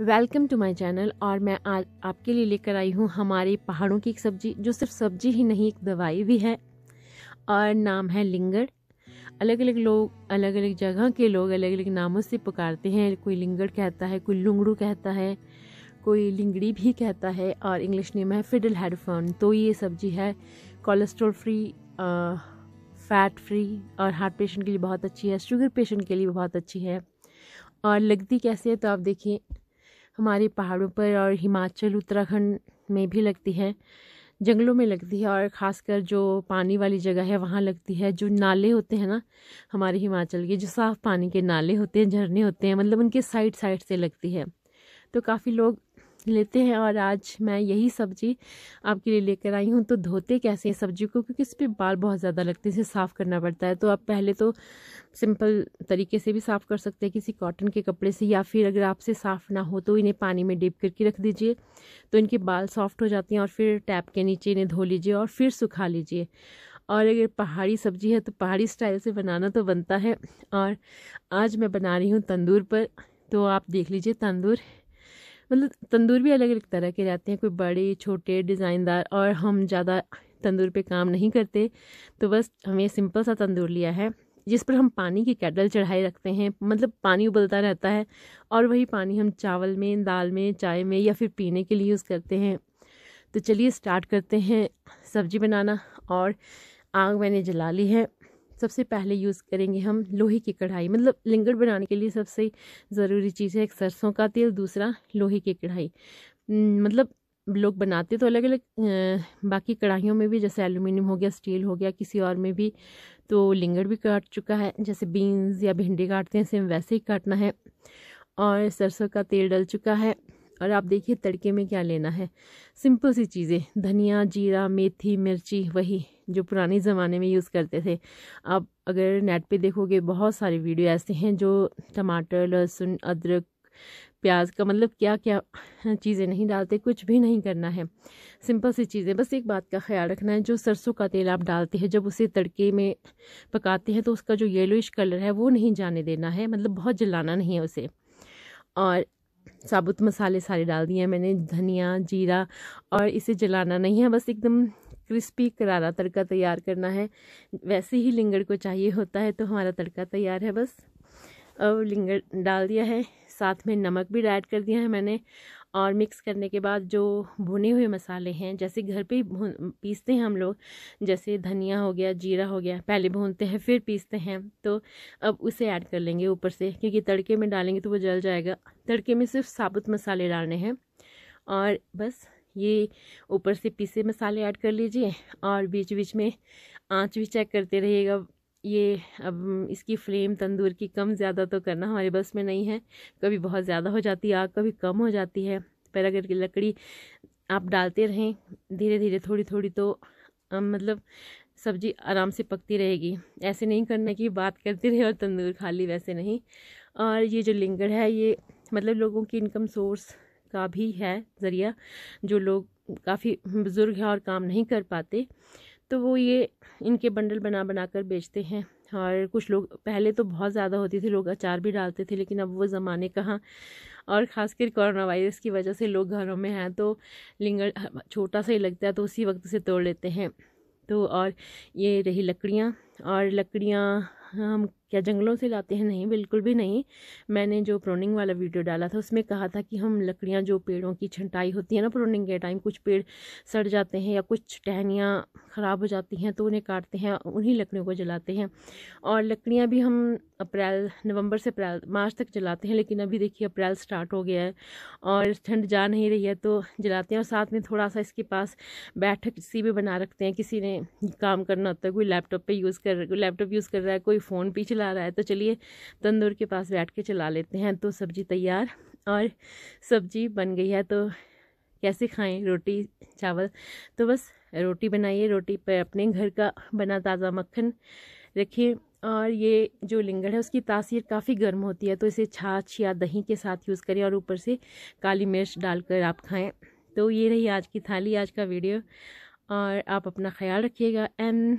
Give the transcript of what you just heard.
welcome to my channel और मैं आज आपके लिए लेकर आई हूँ हमारे पहाड़ों की एक सब्जी जो सिर्फ सब्जी ही नहीं एक दवाई भी है और नाम है लिंगड़ अलग अलग लोग अलग अलग जगह के लोग अलग अलग नामों से पुकारते हैं कोई लिंगड़ कहता है कोई लुंगड़ू कहता है कोई लिंगड़ी भी कहता है और इंग्लिश नेम है फिडल हेडफोन तो ये सब्जी है कोलेस्ट्रोल फ्री फैट फ्री और हार्ट पेशेंट के लिए बहुत अच्छी है शुगर पेशेंट के लिए बहुत अच्छी है और लगती कैसे है तो आप देखिए हमारे पहाड़ों पर और हिमाचल उत्तराखंड में भी लगती है जंगलों में लगती है और ख़ासकर जो पानी वाली जगह है वहाँ लगती है जो नाले होते हैं ना हमारे हिमाचल के जो साफ़ पानी के नाले होते हैं झरने होते हैं मतलब उनके साइड साइड से लगती है तो काफ़ी लोग लेते हैं और आज मैं यही सब्ज़ी आपके लिए लेकर आई हूँ तो धोते कैसे हैं सब्ज़ी को क्योंकि इस पर बाल बहुत ज़्यादा लगते हैं इसे साफ़ करना पड़ता है तो आप पहले तो सिंपल तरीके से भी साफ़ कर सकते हैं किसी कॉटन के कपड़े से या फिर अगर आपसे साफ़ ना हो तो इन्हें पानी में डिप करके रख दीजिए तो इनके बाल सॉफ्ट हो जाते हैं और फिर टैप के नीचे इन्हें धो लीजिए और फिर सुखा लीजिए और अगर पहाड़ी सब्जी है तो पहाड़ी स्टाइल से बनाना तो बनता है और आज मैं बना रही हूँ तंदूर पर तो आप देख लीजिए तंदूर मतलब तंदूर भी अलग अलग तरह के रहते हैं कोई बड़े छोटे डिज़ाइनदार और हम ज़्यादा तंदूर पे काम नहीं करते तो बस हमें सिंपल सा तंदूर लिया है जिस पर हम पानी की कैटल चढ़ाए रखते हैं मतलब पानी उबलता रहता है और वही पानी हम चावल में दाल में चाय में या फिर पीने के लिए यूज़ करते हैं तो चलिए स्टार्ट करते हैं सब्जी बनाना और आग मैंने जला ली है सबसे पहले यूज़ करेंगे हम लोहे की कढ़ाई मतलब लिंगड़ बनाने के लिए सबसे ज़रूरी चीज़ है एक सरसों का तेल दूसरा लोहे की कढ़ाई मतलब लोग बनाते तो अलग अलग बाकी कढ़ाइयों में भी जैसे एलुमिनियम हो गया स्टील हो गया किसी और में भी तो लिंगड़ भी काट चुका है जैसे बीन्स या भिंडी काटते हैं सेम वैसे ही काटना है और सरसों का तेल डल चुका है और आप देखिए तड़के में क्या लेना है सिंपल सी चीज़ें धनिया जीरा मेथी मिर्ची वही जो पुराने ज़माने में यूज़ करते थे आप अगर नेट पे देखोगे बहुत सारे वीडियो ऐसे हैं जो टमाटर लहसुन अदरक प्याज का मतलब क्या क्या चीज़ें नहीं डालते कुछ भी नहीं करना है सिंपल सी चीज़ें बस एक बात का ख्याल रखना है जो सरसों का तेल आप डालते हैं जब उसे तड़के में पकाते हैं तो उसका जो येलोइश कलर है वो नहीं जाने देना है मतलब बहुत जलाना नहीं है उसे और साबुत मसाले सारे डाल दिए हैं मैंने धनिया जीरा और इसे जलाना नहीं है बस एकदम क्रिस्पी करारा तड़का तैयार करना है वैसे ही लिंगड़ को चाहिए होता है तो हमारा तड़का तैयार है बस अब लिंगड़ डाल दिया है साथ में नमक भी ऐड कर दिया है मैंने और मिक्स करने के बाद जो भुने हुए मसाले हैं जैसे घर पे भून पीसते हैं हम लोग जैसे धनिया हो गया जीरा हो गया पहले भूनते हैं फिर पीसते हैं तो अब उसे ऐड कर लेंगे ऊपर से क्योंकि तड़के में डालेंगे तो वो जल जाएगा तड़के में सिर्फ साबुत मसाले डालने हैं और बस ये ऊपर से पीसे मसाले ऐड कर लीजिए और बीच बीच में आँच भी चेक करते रहिएगा ये अब इसकी फ्लेम तंदूर की कम ज़्यादा तो करना हमारे बस में नहीं है कभी बहुत ज़्यादा हो जाती है आग कभी कम हो जाती है पर अगर की लकड़ी आप डालते रहें धीरे धीरे थोड़ी थोड़ी तो मतलब सब्जी आराम से पकती रहेगी ऐसे नहीं करना कि बात करते रहे और तंदूर खाली वैसे नहीं और ये जो लिंगड़ है ये मतलब लोगों की इनकम सोर्स का भी है ज़रिया जो लोग काफ़ी बुज़ुर्ग हैं और काम नहीं कर पाते तो वो ये इनके बंडल बना बना कर बेचते हैं और कुछ लोग पहले तो बहुत ज़्यादा होती थी लोग अचार भी डालते थे लेकिन अब वो ज़माने कहाँ और ख़ासकर कोरोना वायरस की वजह से लोग घरों में हैं तो लिंगर छोटा सा ही लगता है तो उसी वक्त से तोड़ लेते हैं तो और ये रही लकड़ियाँ और लकड़ियाँ हम क्या जंगलों से लाते हैं नहीं बिल्कुल भी नहीं मैंने जो प्रोनिंग वाला वीडियो डाला था उसमें कहा था कि हम लकड़ियाँ जो पेड़ों की छंटाई होती है ना प्रोनिंग के टाइम कुछ पेड़ सड़ जाते हैं या कुछ टहनियाँ ख़राब हो जाती हैं तो उन्हें काटते हैं उन्हीं लकड़ियों को जलाते हैं और लकड़ियाँ भी हम अप्रैल नवंबर से अप्रैल मार्च तक जलाते हैं लेकिन अभी देखिए अप्रैल स्टार्ट हो गया है और ठंड जा नहीं रही है तो जलाते हैं और साथ में थोड़ा सा इसके पास बैठक सी भी बना रखते हैं किसी ने काम करना होता है कोई लैपटॉप पर यूज़ कर कर लैपटॉप यूज़ कर रहा है कोई फ़ोन भी चला रहा है तो चलिए तंदूर के पास बैठ के चला लेते हैं तो सब्ज़ी तैयार और सब्ज़ी बन गई है तो कैसे खाएं रोटी चावल तो बस रोटी बनाइए रोटी पर अपने घर का बना ताज़ा मक्खन रखिए और ये जो लिंगड़ है उसकी तासीर काफ़ी गर्म होती है तो इसे छाछ या दही के साथ यूज़ करें और ऊपर से काली मिर्च डालकर आप खाएं तो ये रही आज की थाली आज का वीडियो और आप अपना ख्याल रखिएगा एंड